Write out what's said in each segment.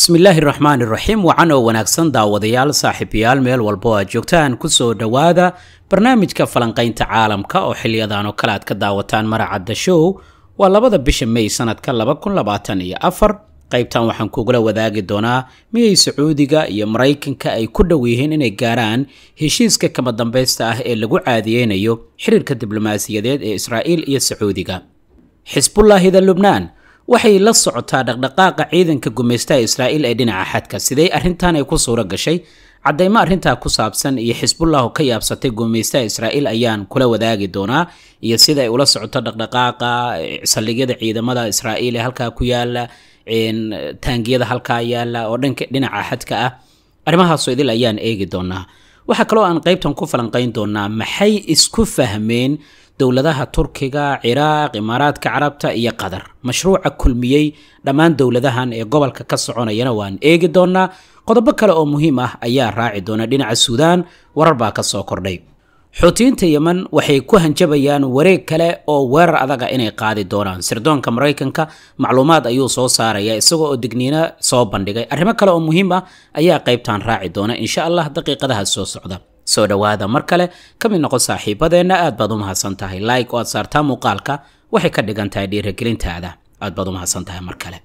bismillaahi raxmaan iraxiim wacan oo wanaagsan daawadayaal saaxiibayaal meel walbo aad joogtaan kusoo dhowaada barnaamijka falanqaynta caalamka oo xiliyadan oo kale aad ka daawataan maracadda show waa labada bisha mey sanadka qaybtan waxaan kugula wadaagi doonaa miyay sacuudiga iyo maraykanka ay ku dhow yihiin inay gaaraan heshiiska kama dambaysta ah ee lagu caadiyeynayo xiriirka diblomaasiyadeed ee israa'iil iyo sacuudiga xisbullaahida lubnaan waxay la socotaa dhaqdhaqaaqa ciidanka gumaystaha israa'iil ee dhinaca xadka sidee arrintan ay ku suuro gashay caddaymo arrintaa ku saabsan iyo xisbullahu ka yaabsatay gumaystaha israa'iil ayaan kula wadaagi doonaa iyo sida ay ula socoto dhaqdhaqaaqa saldhigyada ciidamada israa'iil ee halkaa ku yaala taangiyada halkaa yaala oo dhanka dhinaca xadka ah arrimahaasoo idil ayaan eegi doonaa waxaa kaloo aan qaybtan ku falanqayn doonaa maxay isku fahmeen dowladaha turkiga ciraaq imaaraadka carabta iyo qatar mashruuca kulmiyey dhammaan dowladahan ee gobolka ka soconayana waan eegi doonnaa qodobo kale oo muhiim ah ayaa raaci doona dhinaca suudaan warar baa ka soo kordhay xuutiyiinta yeman waxay ku hanjabayaan wareeg kale oo weerar adaga inay qaadi doonaan sirdoonka maraykanka macluumaad ayuu soo saaraya isaga oo digniina soo bandhigay arrimo kale oo muhiim ah ayaa qaybtan raaci doona insha allah daqiiqadaha soo socda soo dhowaada mar kale ka mid noqon saaxiibadeenna aad baad u mahadsan tahay like oo aad saartaa muuqaalka waxay ka dhigan tahay dhiiragelintaada aad baad u mahadsan tahay mar kale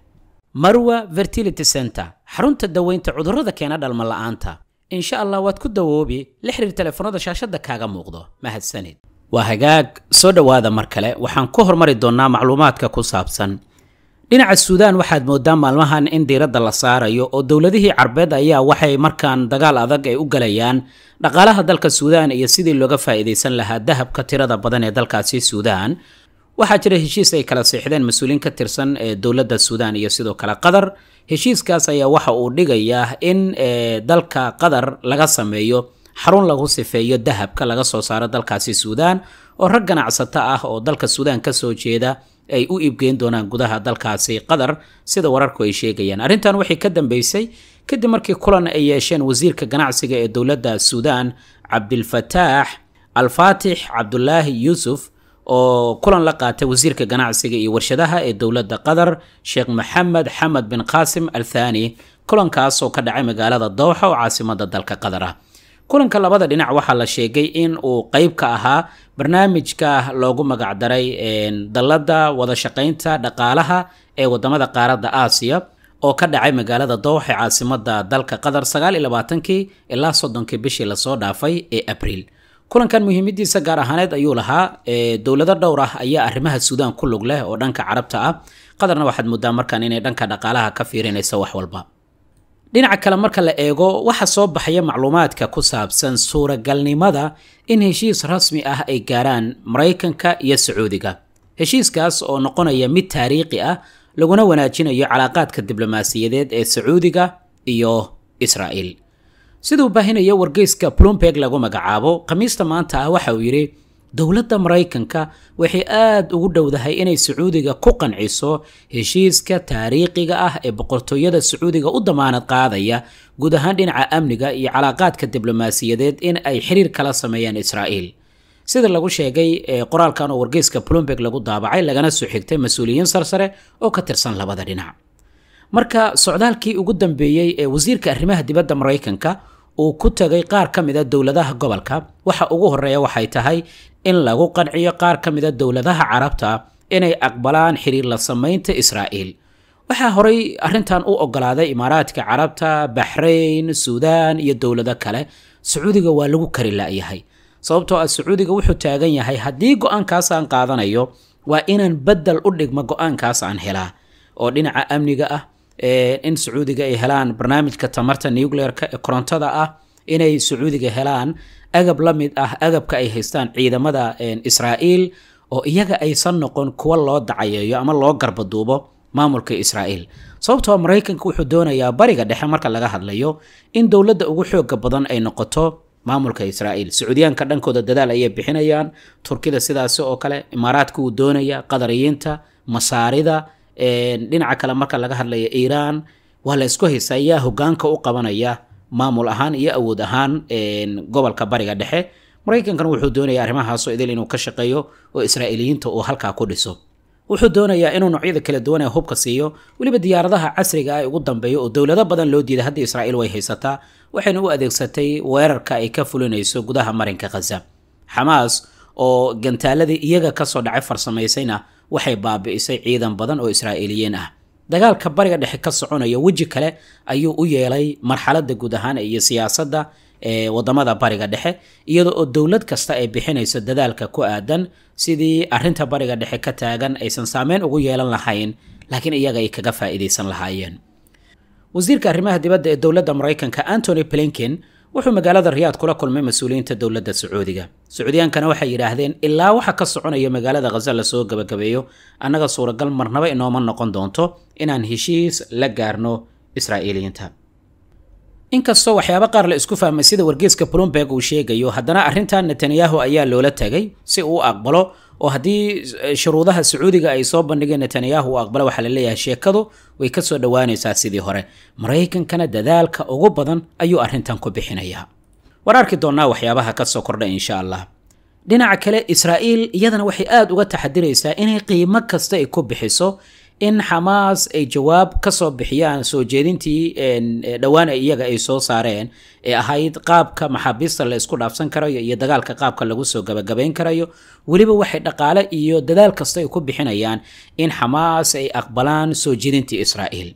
marwa fertility center xarunta daweynta cudurrada keena dhalma la'aanta insha allah waad ku dawoobi la xiriir telefoonada shaashadda kaaga muuqdo mahadsanid waa hagaag soo dhowaada mar kale waxaan ku hormari doonnaa macluumaadka ku saabsan dhinaca suudaan waxaad mooddaa maalmahan in diiradda la saarayo oo dowladihii carbeed ayaa waxay markaan dagaal adag ay u galayaan dhaqaalaha dalka suudaan iyo sidii looga faa'iidaysan lahaa dahabka tirada badan ee dalkaasi suudaan waxaa jira heshiis ay kala siixdeen mas-uuliin ka tirsan ee dowladda suudaan iyo sidoo kale qatar heshiiskaas ayaa waxa uu dhigayaa in eh, dalka qatar laga sameeyo xarun lagu sifeeyo dahabka laga soo saaro dalkaasi suudaan oo rag ganacsato ah oo dalka suudaan ka soo jeeda ay u iibgeyn doonaan gudaha dalkaasi qatar sida wararku ay sheegayaan arrintan waxay ka dambeysay kadib markii kulan ay yeesheen wasiirka ganacsiga ee dowladda suudaan cabdilfataax alfaatix cabdulaahi yuusuf oo kulan la qaatay wasiirka ganacsiga iyo warshadaha ee dowladda qatar sheekh maxamed xamed bin qaasim al thaani kulankaas oo ka dhacay magaalada dowxa oo caasimada dalka qatar ah kulanka labada dhinac waxaa la sheegay in uu qeyb ka ahaa barnaamijka loogu magacdaray dallada wadashaqaynta dhaqaalaha ee waddamada qaaradda aasiya oo ka dhacay magaalada dowx caasimada dalka qatar sagaaliyolabaatankii ilaa soddonkii bishii lasoo dhaafay ee abriil kulankan muhiimadiisa gaar ahaaneed ayuu lahaa dowlado dhowr ah ayaa arrimaha suudaan ku lug leh oo dhanka carabta ah qatarna waxaad moodaa markaan inay dhanka dhaqaalaha ka fiirinaysa wax walba dhinaca kale marka la eego waxaa soo baxaya macluumaadka ku saabsan suuragalnimada in heshiis rasmi ah ay gaaraan maraykanka iyo sacuudiga heshiiskaas oo noqonaya mid taariikhi ah laguna wanaajinayo calaaqaadka diblomaasiyadeed ee sacuudiga iyo israa'il siduu baahinayo wargeyska plumberg lagu magacaabo khamiista maanta ah waxa uu yidhi dowladda maraykanka waxay aad ugu dhowdahay inay sacuudiga ku qanciso heshiiska taariikhiga ah ee boqortooyada sacuudiga u damaanad qaadaya guud ahaan dhinaca amniga iyo calaaqaadka diblomaasiyadeed in ay xiriir kala sameeyaan israa'iil sida lagu sheegay qoraalkan oo wargeyska plumberg lagu daabacay lagana soo xigtay mas-uuliyiin sarsare oo ka tirsan labada dhinac marka socdaalkii ugu dambeeyey ee wasiirka arrimaha dibadda maraykanka uu ku tagay qaar ka mid a ah dowladaha gobolka waxa ugu horeeya waxay tahay in lagu qanciyo qaar ka mida dowladaha carabta inay aqbalaan xiriir la samaynta israa'iil waxaa horay arrintan u ogolaaday imaaraadka carabta baxrayn suudaan iyo dowlado kale sacuudiga waa lagu kari la'yahay sababtoo ah sacuudiga wuxuu taagan yahay haddii go-aankaas aan qaadanayo waa inaan baddel u dhigmo go-aankaas aan helaa oo dhinaca amniga ah in sacuudiga ay helaan barnaamijka tamarta nucleerka ee korontada ah inay sacuudiga helaan agab la mid ah agabka ay haystaan ciidamada israa'iil oo iyaga aysan noqon kuwa loo dacayeeyo ama loo garbaduubo maamulka israa'iil sababtoo ah maraykanka wuxuu doonayaa bariga dhexe marka laga hadlayo in dowladda ugu xooga badan ay noqoto maamulka israa'iil sacuudiyaanka dhankooda dadaal ayay bixinayaan turkida sidaasi oo kale imaaraadka wuu doonaya qadariyiinta masaarida dhinaca kale marka laga hadlaya iiraan waa la isku haysaa ayaa hogaanka u qabanaya maamul ahaan iyo awood ahaan gobolka bariga dhexe maraykankana wuxuu doonaya arrimahaasoo idil inuu ka shaqeeyo oo israa'iiliyiinta uu halkaa ku dhiso wuxuu doonayaa inuu noocyada kala duwan ee hubka siiyo weliba diyaaradaha casriga ah ugu dambeeyo oo dowlado badan loo diiday hadda israa'iil way haysataa waxayna u adeegsatay weerarka ay ka fulinayso gudaha marinka khaza xamaas oo gantaaladii iyaga kasoo dhacay farsamaysayna waxay baabi'isay ciidan badan oo israa'iiliyiin ah dagaalka bariga dhexe ka soconayo weji kale ayuu u yeelay marxaladda guud ahaan iyo siyaasadda ee wadamada bariga dhexe iyada oo dowlad kasta ay bixinayso dadaalka ku aadan sidii arinta bariga dhexe ka taagan aysan saameyn ugu yeelan lahayn laakiin iyaga ay kaga faa'iidaysan lahaayeen wasiirka arrimaha dibadda ee dowladda maraykanka antony blinkin wuxuu magaalada riyaad kula kulmay mas-uuliyiinta dowladda sacuudiga sacuudiyaankana waxay yidhaahdeen ilaa waxa ka soconaya magaalada la soo gabagabeeyo annaga suuragal marnaba inooma noqon doonto inaan heshiis la gaarno israa'iiliyiinta inkastoo waxyaabo qaar la isku fahmay sida wargeyska blomberg uu sheegayo haddana arrintan netanyahu ayaa loola tagay si uu aqbalo oo haddii eh, shuruudaha sacuudiga ay soo bandhigeen netanyahu uu aqbalo waxaa laleeyahay sheekadu way ka soo dhowaanaysaa sidii hore maraykankana dadaalka ugu badan ayuu arrintan ku bixinayaa war arki doonnaa waxyaabaha ka soo kordha insha allah dhinaca kale israa'iil iyadana waxay aada uga taxadiraysaa inay qiimo kasta ay ku bixiso in xamaas ay jawaab kasoo bixiyaan soo jeedintii e, dhowaan iyaga ay soo saareen ee ahayd qaabka maxaabiista la isku dhaafsan karayo iyo dagaalka qaabka lagu soo gabagabayn karayo weliba waxay dhaqaale iyo dadaal kasta ay ku bixinayaan in xamaas ay aqbalaan soo jeedintii israa'iil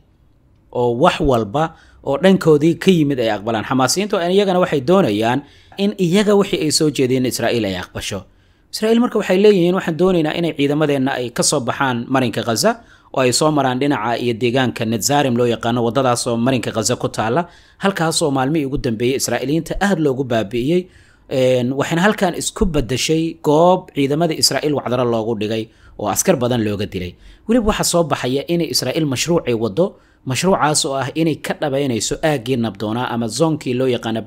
oo wax walba oo dhankoodii ka yimid ay aqbalaan xamaasiyiintu iyagana waxay doonayaan in iyaga wixii ay soo jeediyeen israa'iil ay aqbasho israa'iil marka waxay leeyihiin waxaan doonaynaa inay ciidamadeena ay ka soo baxaan marinka khaza oo ay soo maraan dhinaca iyo deegaanka netzarim loo yaqaano waddadaasoo marinka khaza ku taalla halkaasoo maalmihii ugu dambeeyey israa'iiliyiinta aad loogu baabi'iyey waxayna halkan isku badashay goob ciidamada israa'iil wacdaro loogu dhigay oo askar badan looga dilay weliba waxaa soo baxaya inay israa'iil mashruucay waddo mashruucaas oo ah inay ka dhabaynayso aaggii nabdoonaa ama zoonkii loo yaqaana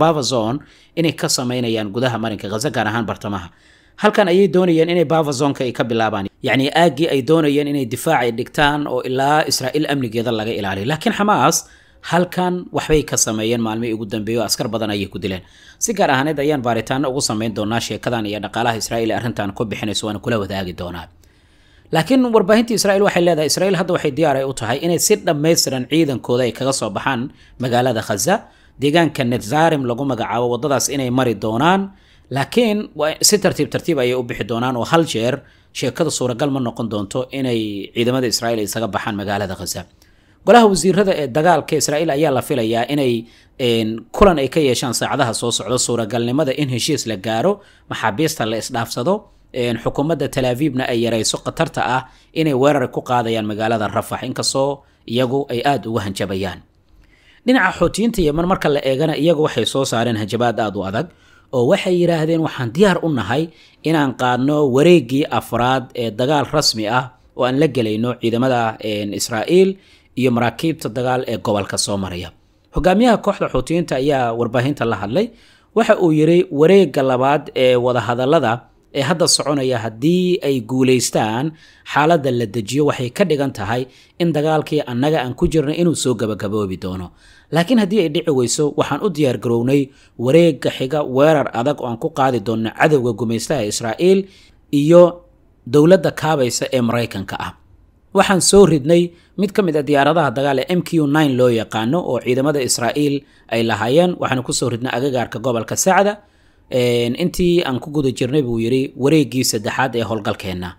bava zone inay ka samaynayaan gudaha marinka khaza gaar ahaan bartamaha halkan ayay doonayeen inay bafazonka ay ka bilaabaan yacni aaggii ay doonayeen inay difaacay dhigtaan oo ilaa israa'iil amnigeeda laga ilaaliyo laakiin xamaas halkan waxbay ka sameeyeen maalmihii ugu dambeeyey oo askar badan ayay ku dileen si gaar ahaaneed ayaan baaritaano ugu samayn doonaa sheekadan iyo dhaqaalaha israa'iil ee arrintan ku bixinayso waana kula wadaagi doonaa laakiin warbaahintii israa'iil waxay leedahay israa'iil hadda waxay diyaar u tahay inay si dhammaystiran ciidankooda ay kaga soo baxaan magaalada khaza deegaanka netzarim lagu magacaabo waddadaas inay mari doonaan laakiin si tartiib tartiib ayay u bixi doonaan oo hal jeer sheekada suuragal ma noqon doonto inay ciidamada israa'iil isaga baxaan magaalada khaza golaha wasiirada ee dagaalka israa'iil ayaa la filayaa inay kulan ay ka yeeshaan saacadaha soo socda suuragalnimada in heshiis la gaaro maxaabiista la isdhaafsado xukuumadda talaabibna ay yarayso khatarta ah inay weerar ku qaadayaan magaalada rafax inkastoo iyagu ay aada uga hanjabayaan dhinaca xootiyiinta yeman marka la eegana iyagu waxay soo saareen hanjabaad aada u adag oo waxay yidhaahdeen waxaan diyaar u nahay inaan qaadno wareeggii afraad ee dagaal rasmi ah oo aan la gelayno ciidamada israa'iil iyo maraakiibta dagaal ee gobolka soo maraya hogaamiyaha kooxda xuutiyiinta ayaa warbaahinta la hadlay waxa uu yidhi wareegga labaad ee wadahadallada ee hadda soconaya haddii ay guulaystaan xaaladda la dejiyo waxay ka dhigan tahay in dagaalkii annaga aan ku jirna inuu soo gabagaboobi doono laakiin haddii ay dhici weyso waxaan u diyaargarownay wareegga xiga weerar adag oo aan ku qaadi doonno cadowga gumaystaha israa'iil iyo dowladda kaabaysa ee maraykanka ah waxaan soo ridnay mid ka mid a ah diyaaradaha dagaal ee m q loo yaqaano oo ciidamada israa'iil ay lahaayeen waxaanu kusoo ridnay agagaarka gobolka sacda intii aan ku guda jirnay buu yidhi wareeggii saddexaad ee howlgalkeenna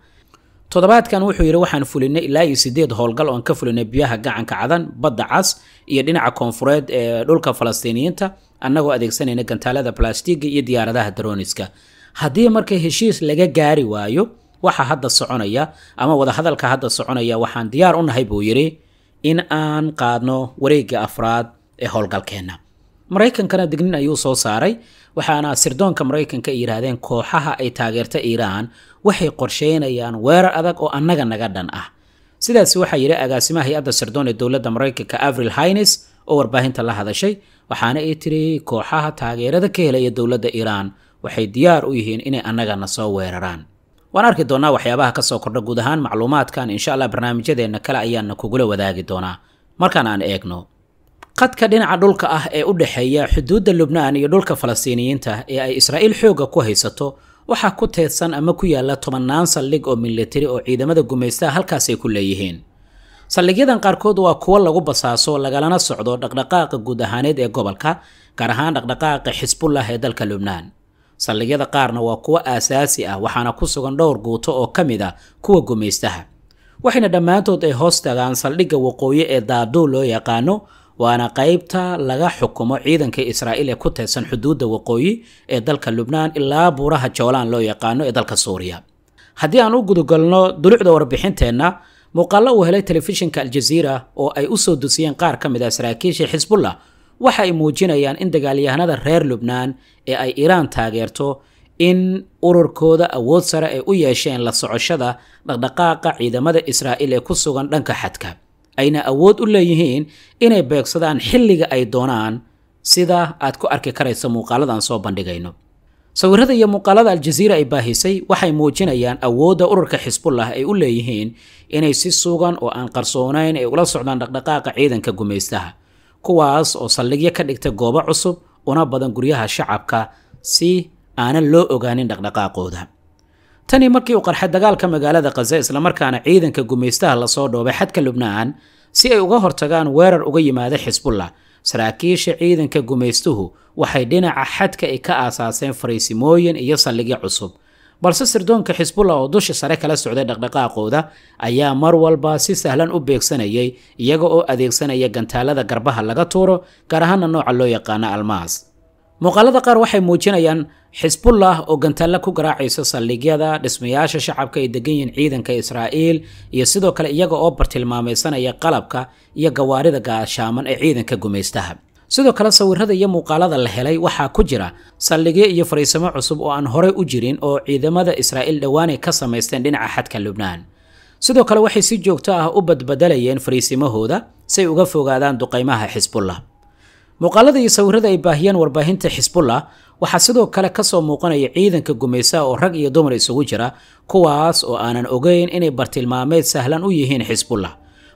toddobaadkan wuxuu yidhi waxaan fulinay ilaa iyo sideed howlgal oan ka fulinay biyaha gacanka cadan badda cas iyo dhinaca koonfureed ee dhulka falastiiniyiinta annagoo adeegsanayna gantaalada balastiga iyo diyaaradaha darooniska haddii marka heshiis laga gaari waayo waxa hadda soconaya ama wadahadalka hadda soconaya waxaan diyaar u nahay buu yidhi in aan qaadno wareegga afraad ee howlgalkeenna maraykankana dignin ayuu soo saaray waxaana sirdoonka maraykanka ay yidhaahdeen kooxaha ay taageerta iiraan waxay qorsheynayaan weerar adag oo annaga naga dhan ah sidaasi waxaa yidhi agaasimaha hay-adda sirdoon ee dowladda maraykanka avril haynes oo warbaahinta la hadashay waxaana ay tiri kooxaha taageerada ka helaya dowladda iiraan waxay diyaar u yihiin inay annagana soo weeraraan waan arki doonaa waxyaabaha ka soo kordha guud ahaan macluumaadkan insha allah barnaamijyadeenna kale ayaanna kugula wadaagi doonaa markaan aan eegno qadka dhinaca dhulka ah ee u dhexeeya xuduudda lubnaan iyo dhulka falastiiniyiinta ee ay israa'iil xoogga ku haysato waxaa ku teedsan ama ku yaalla tobannaan saldhig oo militari oo ciidamada gumaystaha halkaasay ku leeyihiin saldhigyadan qaarkood waa kuwo lagu basaaso lagalana socdo dhaqdhaqaaqa guud ahaaneed ee gobolka gaar ahaan dhaqdhaqaaqa xisbullah ee dalka lubnaan saldhigyada qaarna waa kuwo aasaasi ah waxaana ku sugan dhowr guuto oo ka mid a ah kuwa gumaystaha waxayna dhammaantood ay hoos tagaan saldhigga waqooyi ee daaduul loo yaqaano waana qaybta laga xukumo ciidanka israa'iil ee ku teedsan xuduudda waqooyi ee dalka lubnaan ilaa buuraha joolaan loo yaqaano ee dalka suuriya haddii aan u gudugalno dulucda warbixinteenna muuqaallo uu helay telefishinka aljaziira oo ay u soo dusiyeen qaar ka mid a ah saraakiisha xisbullah waxa ay muujinayaan in dagaalyahanada reer lubnaan ee ay iiraan taageerto in ururkooda awood sare ay u yeesheen la socoshada dhaqdhaqaaqa ciidamada israa'iil ee ku sugan dhanka xadka ayna awood u leeyihiin inay beegsadaan xilliga ay doonaan sida aad ku arki karayso muuqaaladan soo bandhigayno sawirada iyo muuqaalada aljaziira ay baahisay waxay muujinayaan awoodda ururka xisbullah ay u leeyihiin inay si sugan oo aan qarsoonayn ay ula socdaan dhaqdhaqaaqa ciidanka gumaystaha kuwaas oo saldhigyo ka dhigta goobo cusub una badan guryaha shacabka si aanan loo ogaanin dhaqdhaqaaqooda tanii markii uu qarxay dagaalka magaalada khaza islamarkaana ciidanka gumaystaha lasoo dhoobay xadka lubnaan si ay uga hortagaan weerar uga yimaada xisbullah saraakiisha ciidanka gumaystuhu waxay dhinaca xadka ay ka aasaaseen fariisimooyin iyo saldhigyo cusub balse sirdoonka xisbullah oo dusha sare kala socday dhaqdhaqaaqooda ayaa mar walba si sahlan u beegsanayay iyaga oo adeegsanaya gantaalada garbaha laga tuuro gaar ahaana nooca loo yaqaano almaas muuqaalada qaar waxay muujinayaan xisbullah oo gantaalle ku garaacaysa saldhigyada dhismayaasha shacabka ay degan yihiin ciidanka israa'iil iyo sidoo kale iyaga oo bartilmaamaysanaya qalabka iyo gawaarida gaashaaman ee ciidanka gumaystaha sidoo kale sawirada iyo muuqaalada la helay waxaa ku jira saldhigyo iyo fariisamo cusub oo aan horay u jirin oo ciidamada israa'iil dhowaanay ka samaysteen dhinaca xadka lubnaan sidoo kale waxay si joogto ah u badbedelayeen fariisimahooda say uga fogaadaan duqaymaha xisbullah muuqaalada iyo sawirada ay baahiyeen warbaahinta xisbullah waxaa sidoo kale kasoo muuqanaya ciidanka gumaysaha oo rag iyo dumar isugu jira kuwaas oo aanan ogeyn inay bartilmaameed sahlan u yihiin xisbullah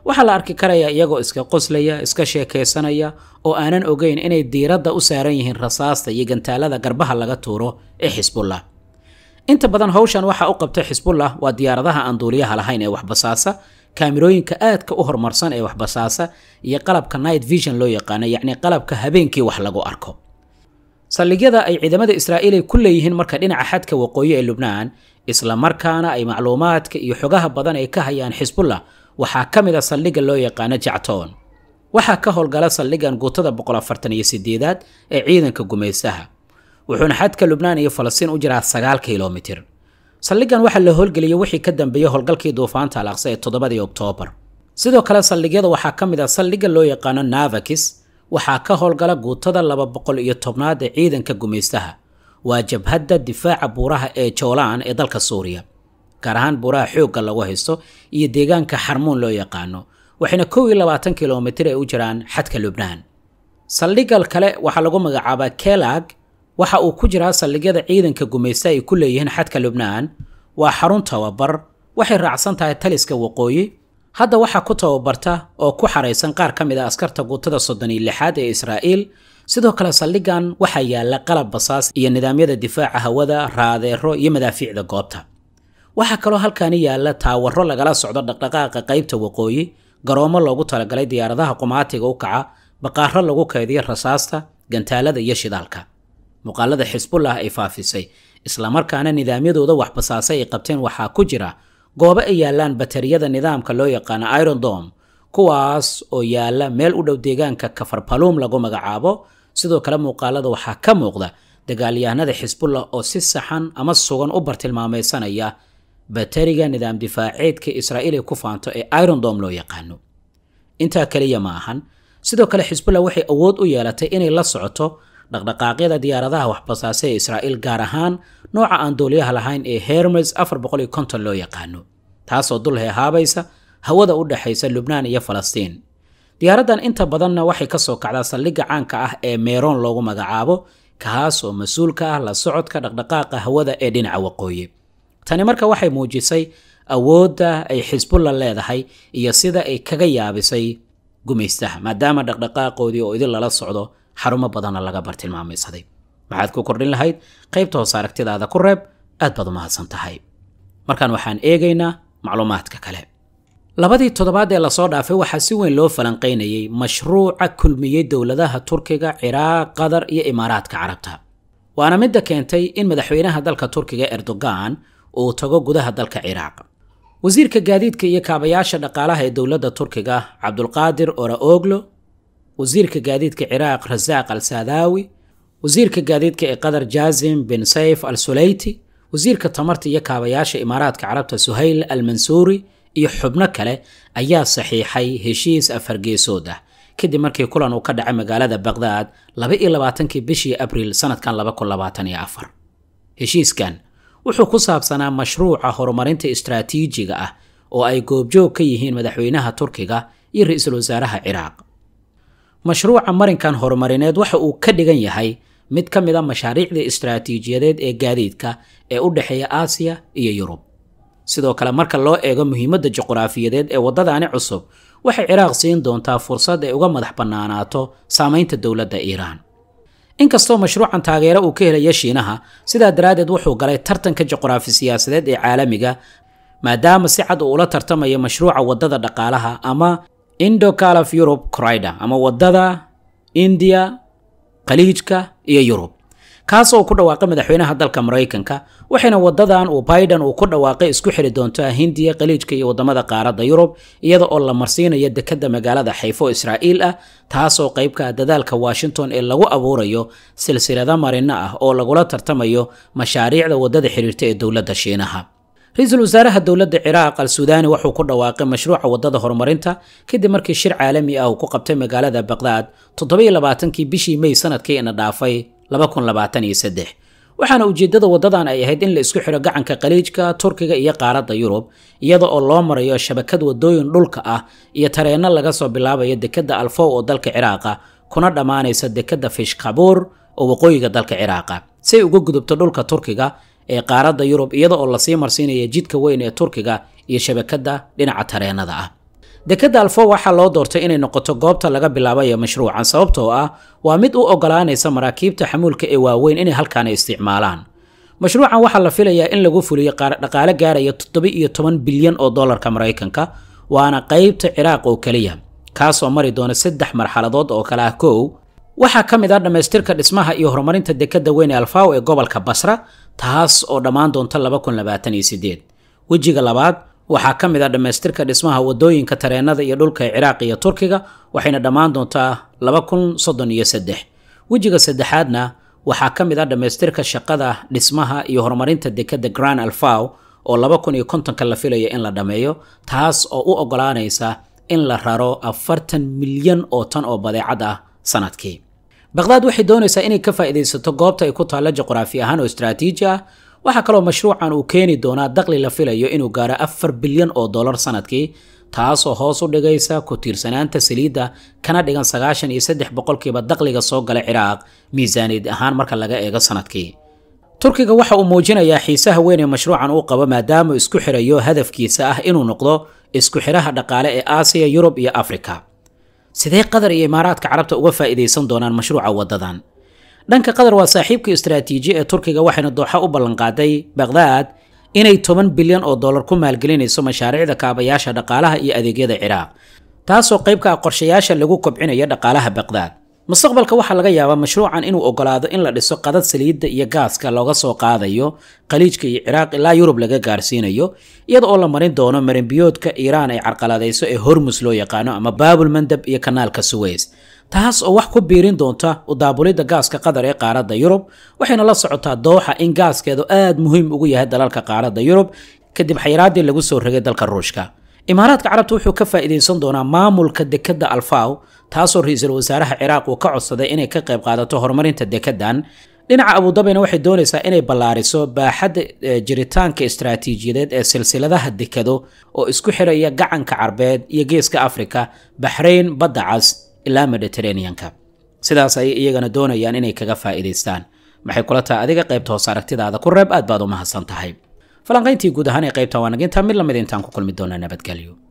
waxaa la arki karayaa iyagoo iska qoslaya iska sheekaysanaya oo aanan ogeyn inay diiradda u saaran yihiin rasaasta iyo gantaalada garbaha laga tuuro ee xisbullah inta badan hawshan waxaa u qabta xisbullah waa diyaaradaha aan duuliyaha lahayn ee waxbasaasa kaamirooyinka aadka u horumarsan ee waxbasaasa iyo qalabka night vision loo yaqaano yacni qalabka habeenkii wax lagu arko saldhigyada ay ciidamada israa'iil ay ku leeyihiin marka dhinaca xadka waqooyi ee lubnaan isla markaana ay macluumaadka iyo xogaha badan ay ka hayaan xisbullah waxaa ka mid a saldhigga loo yaqaano jactoon waxaa ka howlgala saldhiggan guutada boqol afartan iyo sideedaad ee ciidanka gumaysaha wuxuuna xadka lubnaan iyo falastiin u jiraa sagaal kilomitir saldhiggan waxaa la howlgeliyey wixii ka dambeeyey howlgalkii duufaanta alaaqsa ee toddobadii oktoobar sidoo kale saldhigyada waxaa ka mid ah saldhigga loo yaqaano navakis waxaa ka howlgala guutada laba boqol iyo tobnaad ee ciidanka gumaystaha waa jabhadda difaaca buuraha ee joolaan ee dalka suuriya gaar ahaan buuraha xoogga lagu haysto iyo deegaanka xarmuun loo yaqaano waxayna kow iyo labaatan kilomitir ay u jiraan xadka lubnaan saldhiggal kale waxaa lagu magacaabaa kelag waxa uu ku jiraa saldhigyada ciidanka gumaysta ay ku leeyihiin xadka lubnaan waa xarun tababar waxay raacsan tahay taliska waqooyi hadda waxaa ku tababarta oo ku xaraysan qaar ka mid a ah askarta guutada soddon iyo lixaad ee israa'iil sidoo kale saldhiggan waxaa yaalla qalab basaas iyo nidaamyada difaaca hawada raadeero iyo madaafiicda goobta waxaa kaloo halkaani yaalla taawaro lagala socdo dhaqdhaqaaqa qaybta waqooyi garoomo loogu talagalay diyaaradaha qumaatiga u kaca baqaaro lagu kaydiyo rasaasta gantaalada iyo shidaalka muuqaalada xisbullah ay faafisay islamarkaana nidaamyadooda waxbasaasa ay qabteen waxaa ku jira goobo ay yaalaan batariyada nidaamka loo yaqaano iron dome kuwaas oo yaala meel u dhow deegaanka kafarbaluum lagu magacaabo sidoo kale muuqaalada waxaa ka muuqda dagaalyahanada xisbullah oo si saxan ama sugan u bartilmaamaysanaya batariga nidaam difaaceedka israa'iil ay ku faanto ee iron dome loo yaqaano intaa kaliya ma ahan sidoo kale xisbullah waxay awood u yeelatay inay la socoto dhaqdhaqaaqyada diyaaradaha waxbasaase ee israa'iil gaar ahaan nooca aan dooliyaha lahayn ee hermes afar boqoliyo konton loo yaqaano taasoo dul heehaabaysa hawada u dhexaysa lubnaan iyo falastiin diyaaraddan inta badanna waxay ka soo kacdaa saldhigga caanka ah ee meeroon loogu magacaabo kaas oo mas-uul ka ah la socodka dhaqdhaqaaqa hawada ee dhinaca waqooyi tani marka waxay muujisay awoodda ay xisbulla leedahay iyo sida ay kaga yaabisay gumaystaha maadaama dhaqdhaqaaqoodii oo idin lala socdo xarumo badanna laga bartilmaamaysaday waxaad ku kordhin lahayd qaybta hoose aragtidaada ku reeb aad baad u mahadsan tahay markaan waxaan eegaynaa macluumaadka kale labadii toddobaad ee lasoo dhaafay waxaa si weyn loo falanqaynayay mashruuca kulmiyey dowladaha turkiga ciraaq qatar iyo imaaraadka carabta waana midda keentay in madaxweynaha dalka turkiga erdogan uu tago gudaha dalka ciraaq wasiirka gaadiidka iyo kaabayaasha dhaqaalaha ee dowladda turkiga cabdulqaadir ora oglo wasiirka gaadiidka ciraaq rasaaq al saadaawi wasiirka gaadiidka ee qatar jaazim bin sayf al sulayti wasiirka tamarta iyo kaabayaasha imaaraadka carabta suhayl al mansuuri iyo xubno kale ayaa saxiixay heshiis afargeesood ah kadib markii kulan uu ka dhacay magaalada baqhdaad kii bishii abriil sanadkan heshiiskan wuxuu ku saabsanaa mashruuca horumarinta istaraatiijiga ah oo ay goobjoog ka yihiin madaxweynaha turkiga iyo ra-iisul wasaaraha ciraaq mashruuca marinkan horumarineed waxa uu ka dhigan yahay mid ka mid a mashaariicda istaraatiijiyadeed ee gaadiidka ee u dhexeeya aasiya iyo yurub sidoo kale marka loo eego muhiimadda juquraafiyadeed ee waddadaani cusub waxay ciraaq siin doontaa fursad ay uga madax bannaanaato saamaynta dowladda iiraan inkastoo mashruucan taageero uu ka helaya shiinaha sidaa daraaddeed wuxuu galay tartanka juquraafi siyaasadeed ee caalamiga maadaama si cad uu ula tartamayo mashruuca waddada dhaqaalaha ama indocal of europe corrider ama wadada indiya khaliijka iyo yurub kaasoo ku dhawaaqay madaxweynaha dalka maraykanka waxayna wadadan uu biden uu ku dhawaaqay isku xiri doonto hindiya khaliijka iyo wadamada qaaradda yurub iyada oo la marsiinaya dekadda magaalada xayfo israa'iil ah taasoo qaybka ah dadaalka washington ee lagu abuurayo silsilada marino ah oo lagula tartamayo mashaariicda wadada xiriirta ee dowladda shiinaha ra-iisul wasaaraha dowladda ciraaq al suudaani wuxuu ku dhawaaqay mashruuca waddada horumarinta kadib markii shir caalami ah uu ku qabtay magaalada baqdaad toddobaankii bishii mey sanadkii ina dhaafay waxaana ujeeddada waddadan ay ahayd in la isku xiro gacanka khaliijka turkiga iyo qaaradda yurub iyada oo loo marayo shabakad waddooyin dhulka ah iyo tareenno laga soo bilaabayo dekedda alfow oo dalka ciraaqa kuna dhammaanaysa dekedda fishkabuur oo waqooyiga dalka ciraaqa si ay uga gudubto dhulka turkiga ee qaaradda yurub iyada oo lasii marsiinaya jidka weyn ee turkiga iyo shabakadda dhinaca tareenada ah dekedda alfo waxaa loo doortay inay noqoto goobta laga bilaabayo mashruucan sababtoo ah waa mid u ogolaanaysa maraakiibta xamuulka ee waaweyn inay halkaana isticmaalaan mashruucan waxaa la filayaa in lagu fuliyo dhaqaale gaaraya toddoba-iyo toban bilyan oo dollarka maraykanka waana qaybta ciraaq oo keliya kaasoo mari doona saddex marxaladood oo kale ah kow waxaa ka mid ah dhammaystirka dhismaha iyo horumarinta dekedda weyne alfaw ee gobolka basra taas oo dhammaan doonta wejiga labaad waxaa ka mid ah dhammaystirka dhismaha wadooyinka tareenada iyo dhulka ee ciraaq iyo turkiga waxayna dhammaan doontaa wejiga saddexaadna waxaa ka mid ah dhammaystirka shaqada dhismaha iyo horumarinta dekadda grand alfaw oo laba kun iyo la filayo in la dhammeeyo taas oo u ogolaanaysa in la raro afartan milyan oo tan oo badeecad ah sanadkii baqdaad waxay doonaysaa inay ka faa'iidaysato goobta ay ku taalla juqraafi ahaan oo istaraatiiji ah waxaa kaloo mashruucan uu keeni doonaa daqli la filayo inuu gaaro afar bilyan oo dollar sanadkii taasoo hoos u dhigaysa ku tiirsanaanta saliidda kana dhigan sagaashan iyo saddex boqolkiiba daqliga soo gala ciraaq miisaaniyad ahaan marka laga eego sanadkii turkiga waxa uu muujinayaa xiisaha weyn ee mashruucan uu qabo maadaamauu isku xirayo hadafkiisa ah inuu noqdo isku xiraha dhaqaale ee aasiya yurub iyo afrika sidee qatar iyo imaaraadka carabta uga faa'iidaysan doonaan mashruuca waddadan dhanka qatar waa saaxiibka istaraatiiji ee turkiga waxayna dooxa u ballanqaaday baqhdaad inay toban bilyan oo dollar ku maalgelinayso mashaariicda kaabayaasha dhaqaalaha iyo adeegyada ciraaq taasoo qayb ka ah qorshayaasha lagu kobcinayo dhaqaalaha baqhdaad mustaqbalka waxaa laga yaabaa mashruucan inuu ogolaado in la dhiso qadad saliidda iyo gaaska looga soo qaadayo khaliijka iyo ciraaq ilaa yurub laga gaarsiinayo iyada oo la marin doono marinbiyoodka iiraan ay carqaladayso ee hormus loo yaqaano ama baabul mandab iyo kanaalka suweys taas oo wax ku biirin doonta u daabulidda gaaska qatar ee qaaradda yurub waxayna la socotaa dooxa in gaaskeedu aad muhiim ugu yahay dalalka qaaradda yurub kadib xayraaddii lagu soo rogay dalka ruushka imaaraadka carabta wuxuu ka faa'iidaysan doonaa maamulka dekedda alfaw taasoo ra-iisul wasaaraha ciraaq uu ka codsaday inay ka qayb qaadato horumarinta dekedan dhinaca abudabyna waxay doonaysaa inay ballaariso baaxadda e, jiritaanka istraatiijiyadeed ee silsiladaha dekado oo isku xiraya gacanka carbeed iyo geeska afrika baxrayn badda cas ilaa mediteraneanka sidaas ayay iyagana doonayaan inay kaga faa'iidaystaan maxay kula tahay adiga qaybta hoos aragtidaada ku reeb aad baad u mahadsan tahay falanqayntii guud ahaan ee qaybta waanaginta mid lamid intaan ku kulmi doonaa nabadgelyo